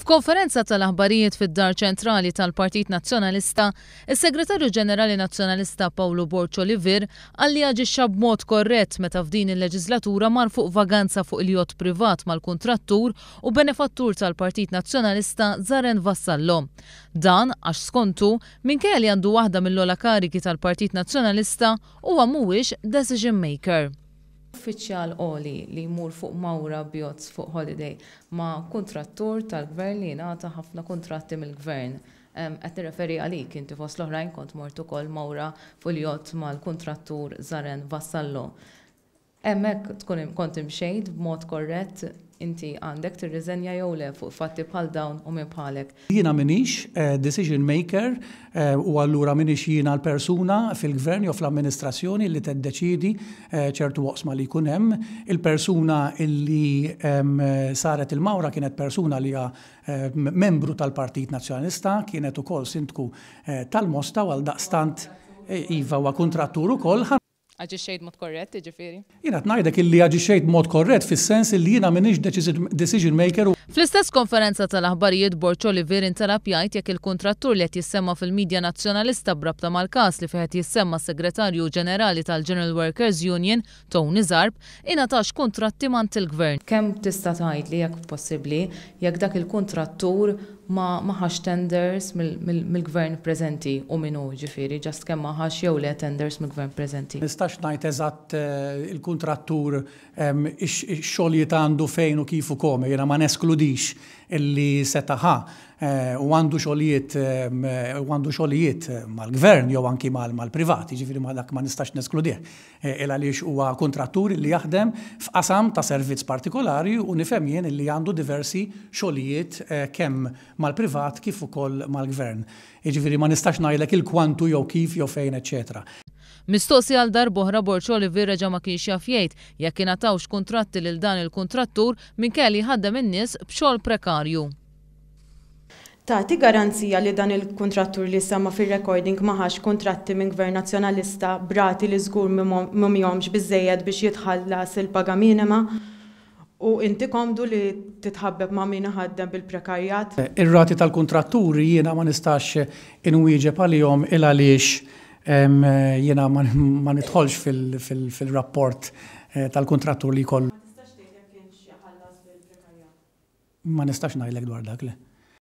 F'konferenza tal-aħbarijiet fid-dar ċentrali tal-Partit Nazzjonalista, is-Segretarju Ġenerali Nazzjonalista Paolo Borcio Livir għalli aġixxa b'mod korrett meta f'din il-leġislatura mar fuq vaganza fuq il-jot privat mal-kontrattur u benefattur tal-Partit Nazzjonalista Zaren Vassallo. Dan għax skontu minkej li għandu waħda mill-ola kariki tal-Partit Nazzjonalista huwa mhuwiex decision maker uffiċjal oli li jmur fuq mawra bjozz fuq holiday ma' kontrattur tal-gvern li jingħata ħafna kontratti mill-gvern. Qed nirreferi għalik inti fost l-oħrajn kont mortu kol mawra fuq jott mal-kontrattur Zaren Vassallo. Hemmhekk tkun kont imxejt b'mod korrett inti għandek t-rizenja jew le fuq fatti bħal dawn u minn bħalek. Jiena minix eh, decision maker eh, u allura minix jina l-persuna fil-gvern jew fl-amministrazzjoni li t-deċidi eh, ċertu waqsma li jkun hemm. Il-persuna li saret il-mawra kienet persuna li membru tal-Partit Nazzjonalista, kienet ukoll sindku tal-Mosta għal daqstant Iva wa kontratturu ukoll Għagġi xejt mod korrett, ġifiri? Jena t-najdek illi għagġi xejt mod korrett, fil-sens illi jena minix decision maker. Fl-istess konferenza tal-aħbarijiet Borċ Oliver intalab jgħid jekk il-kontrattur li qed jissemma fil midja nazzjonalista brabta mal-każ li qed jissemma segretarju ġenerali tal-General Workers Union Tony Zarb ingħatax kontratti mant il-gvern. Kemm tista' tgħid li jekk possibbli jekk dak il-kontrattur ma maħax tenders mill-gvern preżenti u minnu ġifiri, ġast kemm maħax jew le tenders mill-gvern Preżenti? Nistax najt eżatt eh, il-kontrattur ehm, xogħol għandu fejn u kif u kome, jena ma neskludi judix illi setaħa eh, u għandu xolijiet eh, għandu xolijiet eh, mal-gvern jew anki mal-privati, ġifiri ma dak ma nistax neskludih. Il għaliex huwa kontratturi li jaħdem f'qasam ta' servizz partikolari u nifhem jien li għandu diversi xolijiet kemm mal-privat kif ukoll mal-gvern. Ġifiri ma nistax ngħidlek il-kwantu jew kif jew fejn eccetera. Mistoqsi għal darboħra Borċoli Virreġa ma kienx jafjejt jekk għatawx kontratti lil dan il-kontrattur minn kelli ħadda in-nies b'xogħol prekarju. Tagħti garanzija li dan il-kontrattur li samma fir-recording ma ħax kontratti minn gvern nazzjonalista brati li żgur mhomhomx bizzejed biex jitħallas il-paga minima u inti komdu li titħabbeb ma' minna ħaddem bil-prekarjat. Ir-rati tal-kontratturi jiena ma nistax inwieġeb għalihom il għaliex Eh, jena ma nitħolx fil-rapport eh, tal-kontrattur li koll. Ma nistax najlek dwar dak le.